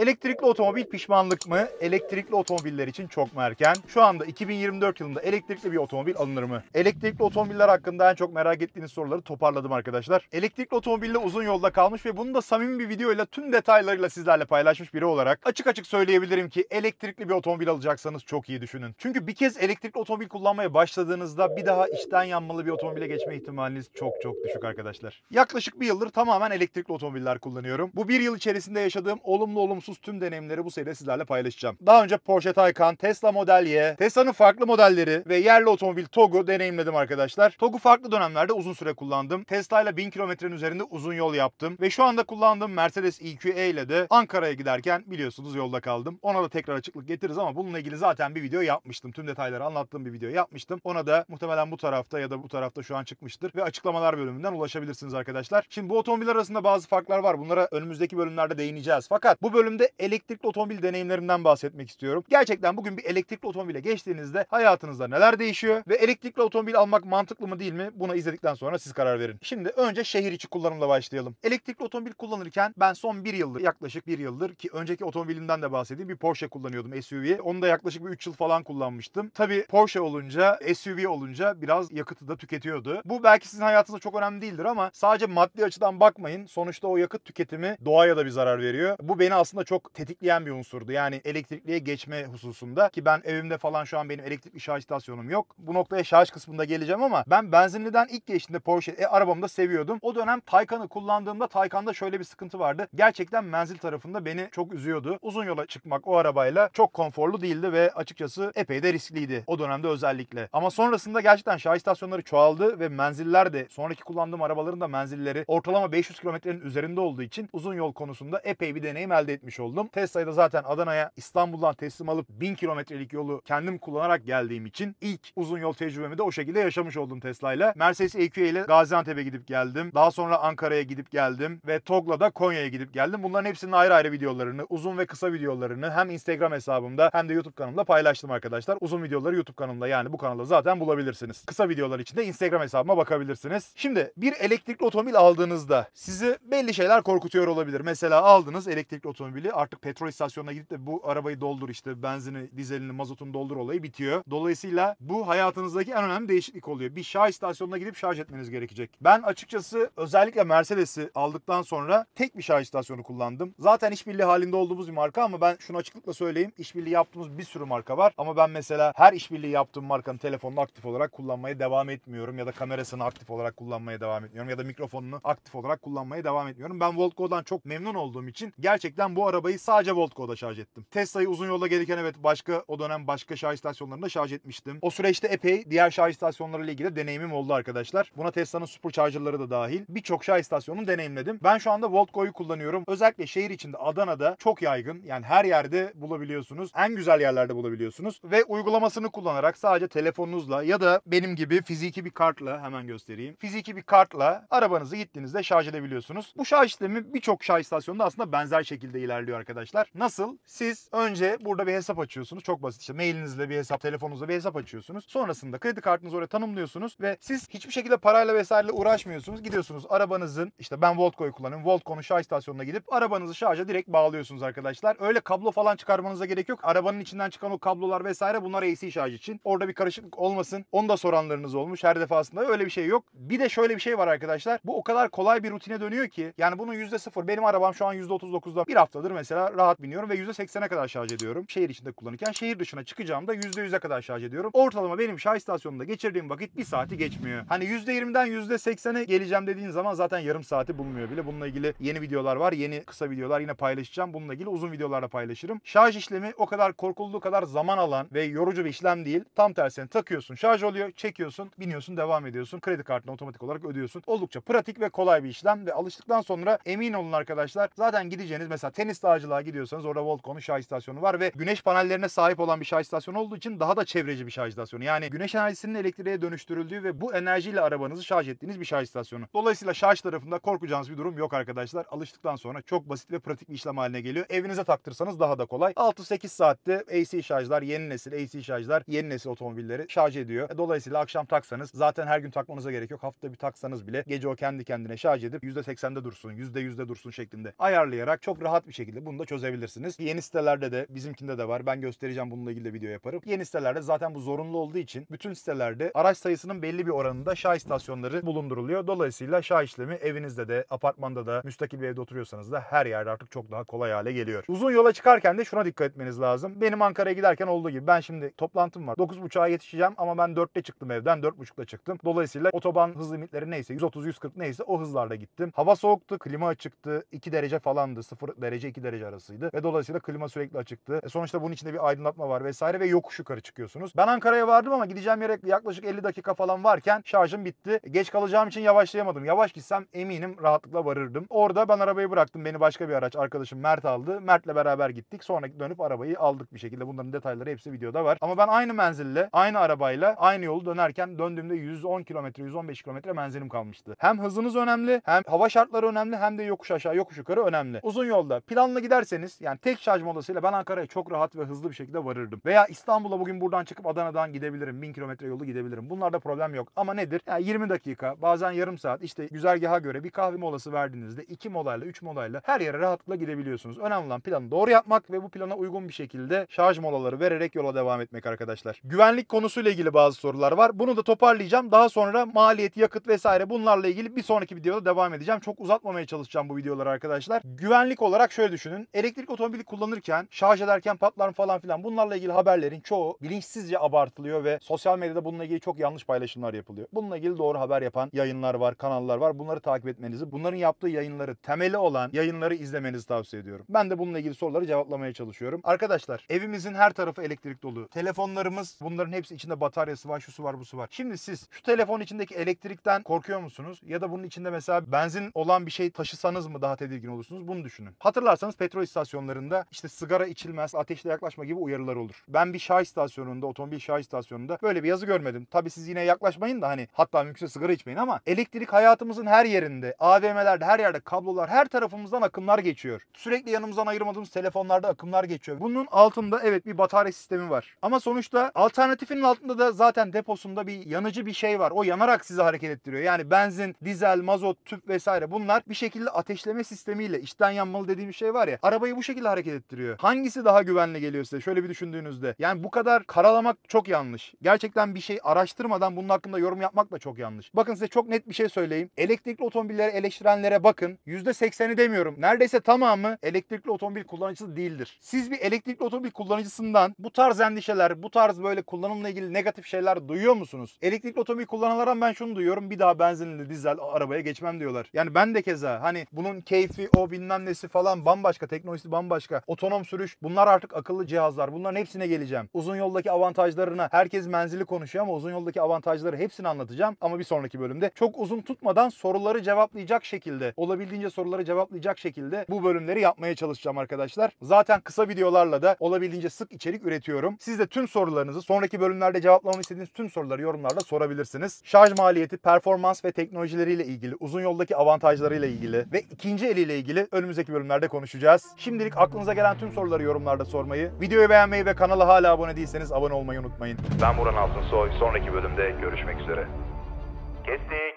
Elektrikli otomobil pişmanlık mı? Elektrikli otomobiller için çok mu erken? Şu anda 2024 yılında elektrikli bir otomobil alınır mı? Elektrikli otomobiller hakkında en çok merak ettiğiniz soruları toparladım arkadaşlar. Elektrikli otomobille uzun yolda kalmış ve bunu da samimi bir videoyla tüm detaylarıyla sizlerle paylaşmış biri olarak açık açık söyleyebilirim ki elektrikli bir otomobil alacaksanız çok iyi düşünün. Çünkü bir kez elektrikli otomobil kullanmaya başladığınızda bir daha içten yanmalı bir otomobile geçme ihtimaliniz çok çok düşük arkadaşlar. Yaklaşık bir yıldır tamamen elektrikli otomobiller kullanıyorum. Bu bir yıl içerisinde yaşadığım olumlu olumsuz olumsuz tüm deneyimleri bu seride sizlerle paylaşacağım. Daha önce Porsche Taycan, Tesla Model Y, Tesla'nın farklı modelleri ve yerli otomobil Togu deneyimledim arkadaşlar. Togu farklı dönemlerde uzun süre kullandım. Tesla ile 1000 kilometrenin üzerinde uzun yol yaptım ve şu anda kullandığım Mercedes EQE e ile de Ankara'ya giderken biliyorsunuz yolda kaldım. Ona da tekrar açıklık getiririz ama bununla ilgili zaten bir video yapmıştım. Tüm detayları anlattığım bir video yapmıştım. Ona da muhtemelen bu tarafta ya da bu tarafta şu an çıkmıştır ve açıklamalar bölümünden ulaşabilirsiniz arkadaşlar. Şimdi bu otomobiller arasında bazı farklar var. Bunlara önümüzdeki bölümlerde değineceğiz. Fakat bu bölümde de elektrikli otomobil deneyimlerimden bahsetmek istiyorum. Gerçekten bugün bir elektrikli otomobile geçtiğinizde hayatınızda neler değişiyor ve elektrikli otomobil almak mantıklı mı değil mi? Bunu izledikten sonra siz karar verin. Şimdi önce şehir içi kullanımla başlayalım. Elektrikli otomobil kullanırken ben son bir yıldır yaklaşık bir yıldır ki önceki otomobilimden de bahsedeyim bir Porsche kullanıyordum SUV. Onu da yaklaşık bir 3 yıl falan kullanmıştım. Tabi Porsche olunca SUV olunca biraz yakıtı da tüketiyordu. Bu belki sizin hayatınızda çok önemli değildir ama sadece maddi açıdan bakmayın. Sonuçta o yakıt tüketimi doğaya da bir zarar veriyor. Bu beni aslında aslında çok tetikleyen bir unsurdu. Yani elektrikliye geçme hususunda ki ben evimde falan şu an benim elektrikli şarj istasyonum yok. Bu noktaya şarj kısmında geleceğim ama ben benzinliden ilk geçtiğimde Porsche e, arabamı da seviyordum. O dönem Taycan'ı kullandığımda Taycan'da şöyle bir sıkıntı vardı. Gerçekten menzil tarafında beni çok üzüyordu. Uzun yola çıkmak o arabayla çok konforlu değildi ve açıkçası epey de riskliydi o dönemde özellikle. Ama sonrasında gerçekten şarj istasyonları çoğaldı ve menziller de sonraki kullandığım arabaların da menzilleri ortalama 500 kilometrenin üzerinde olduğu için uzun yol konusunda epey bir deneyim elde etmiş etmiş oldum. Tesla'yı da zaten Adana'ya İstanbul'dan teslim alıp 1000 kilometrelik yolu kendim kullanarak geldiğim için ilk uzun yol tecrübemi de o şekilde yaşamış oldum Tesla'yla. Mercedes EQE ile Gaziantep'e gidip geldim. Daha sonra Ankara'ya gidip geldim ve Togla da Konya'ya gidip geldim. Bunların hepsinin ayrı ayrı videolarını, uzun ve kısa videolarını hem Instagram hesabımda hem de YouTube kanalımda paylaştım arkadaşlar. Uzun videoları YouTube kanalımda yani bu kanalda zaten bulabilirsiniz. Kısa videolar için de Instagram hesabıma bakabilirsiniz. Şimdi bir elektrikli otomobil aldığınızda sizi belli şeyler korkutuyor olabilir. Mesela aldınız elektrikli otomobil bile artık petrol istasyonuna gidip de bu arabayı doldur işte benzini, dizelini, mazotunu doldur olayı bitiyor. Dolayısıyla bu hayatınızdaki en önemli değişiklik oluyor. Bir şarj istasyonuna gidip şarj etmeniz gerekecek. Ben açıkçası özellikle Mercedes'i aldıktan sonra tek bir şarj istasyonu kullandım. Zaten işbirliği halinde olduğumuz bir marka ama ben şunu açıklıkla söyleyeyim. İşbirliği yaptığımız bir sürü marka var ama ben mesela her işbirliği yaptığım markanın telefonunu aktif olarak kullanmaya devam etmiyorum ya da kamerasını aktif olarak kullanmaya devam etmiyorum ya da mikrofonunu aktif olarak kullanmaya devam etmiyorum. Ben Volko'dan çok memnun olduğum için gerçekten bu arabayı sadece Voltco'da şarj ettim. Tesla'yı uzun yolda gelirken evet başka o dönem başka şarj istasyonlarında şarj etmiştim. O süreçte epey diğer şarj istasyonlarıyla ilgili de deneyimim oldu arkadaşlar. Buna Tesla'nın superchargerları da dahil. Birçok şarj istasyonunu deneyimledim. Ben şu anda Voltco'yu kullanıyorum. Özellikle şehir içinde Adana'da çok yaygın. Yani her yerde bulabiliyorsunuz. En güzel yerlerde bulabiliyorsunuz. Ve uygulamasını kullanarak sadece telefonunuzla ya da benim gibi fiziki bir kartla hemen göstereyim. Fiziki bir kartla arabanızı gittiğinizde şarj edebiliyorsunuz. Bu şarj sistemi birçok şarj istasyonunda aslında benzer şekilde ilerliyor ilerliyor arkadaşlar. Nasıl? Siz önce burada bir hesap açıyorsunuz. Çok basit işte mailinizle bir hesap, telefonunuzla bir hesap açıyorsunuz. Sonrasında kredi kartınızı oraya tanımlıyorsunuz ve siz hiçbir şekilde parayla vesaireyle uğraşmıyorsunuz. Gidiyorsunuz arabanızın işte ben Voltco'yu kullanıyorum. Voltco'nun şarj istasyonuna gidip arabanızı şarja direkt bağlıyorsunuz arkadaşlar. Öyle kablo falan çıkarmanıza gerek yok. Arabanın içinden çıkan o kablolar vesaire bunlar AC şarj için. Orada bir karışıklık olmasın. Onu da soranlarınız olmuş her defasında. Öyle bir şey yok. Bir de şöyle bir şey var arkadaşlar. Bu o kadar kolay bir rutine dönüyor ki. Yani bunun %0 benim arabam şu an %39'da bir haftadır Arabaları mesela rahat biniyorum ve %80'e kadar şarj ediyorum. Şehir içinde kullanırken şehir dışına çıkacağımda %100'e kadar şarj ediyorum. Ortalama benim şarj istasyonunda geçirdiğim vakit bir saati geçmiyor. Hani %20'den %80'e geleceğim dediğin zaman zaten yarım saati bulmuyor bile. Bununla ilgili yeni videolar var. Yeni kısa videolar yine paylaşacağım. Bununla ilgili uzun videolarla paylaşırım. Şarj işlemi o kadar korkulduğu kadar zaman alan ve yorucu bir işlem değil. Tam tersine takıyorsun, şarj oluyor, çekiyorsun, biniyorsun, devam ediyorsun. Kredi kartını otomatik olarak ödüyorsun. Oldukça pratik ve kolay bir işlem ve alıştıktan sonra emin olun arkadaşlar zaten gideceğiniz mesela tenis Kestağcılığa gidiyorsanız orada Voltcon'un şarj istasyonu var ve güneş panellerine sahip olan bir şarj istasyonu olduğu için daha da çevreci bir şarj istasyonu. Yani güneş enerjisinin elektriğe dönüştürüldüğü ve bu enerjiyle arabanızı şarj ettiğiniz bir şarj istasyonu. Dolayısıyla şarj tarafında korkacağınız bir durum yok arkadaşlar. Alıştıktan sonra çok basit ve pratik bir işlem haline geliyor. Evinize taktırsanız daha da kolay. 6-8 saatte AC şarjlar, yeni nesil AC şarjlar, yeni nesil otomobilleri şarj ediyor. E, dolayısıyla akşam taksanız zaten her gün takmanıza gerek yok. Hafta bir taksanız bile gece o kendi kendine şarj edip %80'de dursun, %100'de dursun şeklinde ayarlayarak çok rahat bir şekilde şekilde bunu da çözebilirsiniz. Yeni sitelerde de bizimkinde de var. Ben göstereceğim bununla ilgili de video yaparım. Yeni sitelerde zaten bu zorunlu olduğu için bütün sitelerde araç sayısının belli bir oranında şah istasyonları bulunduruluyor. Dolayısıyla şah işlemi evinizde de, apartmanda da, müstakil bir evde oturuyorsanız da her yerde artık çok daha kolay hale geliyor. Uzun yola çıkarken de şuna dikkat etmeniz lazım. Benim Ankara'ya giderken olduğu gibi ben şimdi toplantım var. 9.30'a yetişeceğim ama ben 4'te çıktım evden. 4.30'da çıktım. Dolayısıyla otoban hız limitleri neyse 130-140 neyse o hızlarla gittim. Hava soğuktu, klima açıktı. 2 derece falandı. 0 derece 1-2 derece arasıydı ve dolayısıyla klima sürekli açıktı. E sonuçta bunun içinde bir aydınlatma var vesaire ve yokuş yukarı çıkıyorsunuz. Ben Ankara'ya vardım ama gideceğim yere yaklaşık 50 dakika falan varken şarjım bitti. Geç kalacağım için yavaşlayamadım. Yavaş gitsem eminim rahatlıkla varırdım. Orada ben arabayı bıraktım. Beni başka bir araç arkadaşım Mert aldı. Mert'le beraber gittik. Sonra dönüp arabayı aldık bir şekilde. Bunların detayları hepsi videoda var. Ama ben aynı menzille, aynı arabayla, aynı yolu dönerken döndüğümde 110 kilometre, 115 kilometre menzilim kalmıştı. Hem hızınız önemli, hem hava şartları önemli, hem de yokuş aşağı, yokuş yukarı önemli. Uzun yolda plan Meydanlı giderseniz yani tek şarj modasıyla ben Ankara'ya çok rahat ve hızlı bir şekilde varırdım. Veya İstanbul'a bugün buradan çıkıp Adana'dan gidebilirim. 1000 kilometre yolu gidebilirim. Bunlarda problem yok. Ama nedir? Yani 20 dakika bazen yarım saat işte güzergaha göre bir kahve molası verdiğinizde 2 molayla 3 molayla her yere rahatlıkla gidebiliyorsunuz. Önemli olan planı doğru yapmak ve bu plana uygun bir şekilde şarj molaları vererek yola devam etmek arkadaşlar. Güvenlik konusuyla ilgili bazı sorular var. Bunu da toparlayacağım. Daha sonra maliyet, yakıt vesaire bunlarla ilgili bir sonraki videoda devam edeceğim. Çok uzatmamaya çalışacağım bu videoları arkadaşlar. Güvenlik olarak şöyle düşünün. Elektrik otomobili kullanırken, şarj ederken patlar falan filan bunlarla ilgili haberlerin çoğu bilinçsizce abartılıyor ve sosyal medyada bununla ilgili çok yanlış paylaşımlar yapılıyor. Bununla ilgili doğru haber yapan yayınlar var, kanallar var. Bunları takip etmenizi, bunların yaptığı yayınları temeli olan yayınları izlemenizi tavsiye ediyorum. Ben de bununla ilgili soruları cevaplamaya çalışıyorum. Arkadaşlar evimizin her tarafı elektrik dolu. Telefonlarımız bunların hepsi içinde bataryası var, şusu var, busu var. Şimdi siz şu telefon içindeki elektrikten korkuyor musunuz? Ya da bunun içinde mesela benzin olan bir şey taşısanız mı daha tedirgin olursunuz? Bunu düşünün. Hatırlarsınız hatırlarsanız petrol istasyonlarında işte sigara içilmez, ateşle yaklaşma gibi uyarılar olur. Ben bir şah istasyonunda, otomobil şah istasyonunda böyle bir yazı görmedim. Tabii siz yine yaklaşmayın da hani hatta mümkünse sigara içmeyin ama elektrik hayatımızın her yerinde, AVM'lerde, her yerde kablolar, her tarafımızdan akımlar geçiyor. Sürekli yanımızdan ayırmadığımız telefonlarda akımlar geçiyor. Bunun altında evet bir batarya sistemi var. Ama sonuçta alternatifinin altında da zaten deposunda bir yanıcı bir şey var. O yanarak sizi hareket ettiriyor. Yani benzin, dizel, mazot, tüp vesaire bunlar bir şekilde ateşleme sistemiyle içten yanmalı dediğim şey şey var ya arabayı bu şekilde hareket ettiriyor. Hangisi daha güvenli geliyor size? Şöyle bir düşündüğünüzde. Yani bu kadar karalamak çok yanlış. Gerçekten bir şey araştırmadan bunun hakkında yorum yapmak da çok yanlış. Bakın size çok net bir şey söyleyeyim. Elektrikli otomobilleri eleştirenlere bakın. %80'i demiyorum. Neredeyse tamamı elektrikli otomobil kullanıcısı değildir. Siz bir elektrikli otomobil kullanıcısından bu tarz endişeler, bu tarz böyle kullanımla ilgili negatif şeyler duyuyor musunuz? Elektrikli otomobil kullananlardan ben şunu duyuyorum. Bir daha benzinli dizel arabaya geçmem diyorlar. Yani ben de keza hani bunun keyfi o bilmem nesi falan bam bambaşka, teknolojisi bambaşka, otonom sürüş bunlar artık akıllı cihazlar. Bunların hepsine geleceğim. Uzun yoldaki avantajlarına herkes menzili konuşuyor ama uzun yoldaki avantajları hepsini anlatacağım ama bir sonraki bölümde. Çok uzun tutmadan soruları cevaplayacak şekilde, olabildiğince soruları cevaplayacak şekilde bu bölümleri yapmaya çalışacağım arkadaşlar. Zaten kısa videolarla da olabildiğince sık içerik üretiyorum. Siz de tüm sorularınızı sonraki bölümlerde cevaplamamı istediğiniz tüm soruları yorumlarda sorabilirsiniz. Şarj maliyeti, performans ve teknolojileriyle ilgili, uzun yoldaki avantajlarıyla ilgili ve ikinci eliyle ilgili önümüzdeki bölümlerde konuşacağız konuşacağız. Şimdilik aklınıza gelen tüm soruları yorumlarda sormayı, videoyu beğenmeyi ve kanala hala abone değilseniz abone olmayı unutmayın. Ben Buran Altınsoy. Sonraki bölümde görüşmek üzere. Kestik.